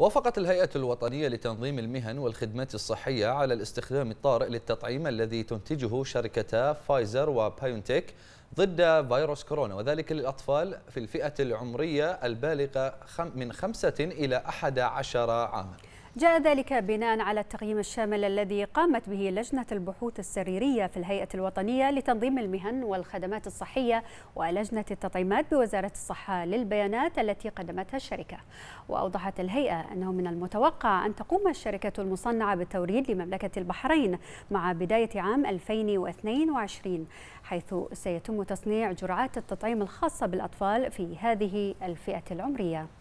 وافقت الهيئة الوطنية لتنظيم المهن والخدمات الصحية على الاستخدام الطارئ للتطعيم الذي تنتجه شركتا فايزر وبايونتيك ضد فيروس كورونا وذلك للأطفال في الفئة العمرية البالغة من خمسة إلى أحد عشر عاماً جاء ذلك بناء على التقييم الشامل الذي قامت به لجنة البحوث السريرية في الهيئة الوطنية لتنظيم المهن والخدمات الصحية ولجنة التطعيمات بوزارة الصحة للبيانات التي قدمتها الشركة وأوضحت الهيئة أنه من المتوقع أن تقوم الشركة المصنعة بالتوريد لمملكة البحرين مع بداية عام 2022 حيث سيتم تصنيع جرعات التطعيم الخاصة بالأطفال في هذه الفئة العمرية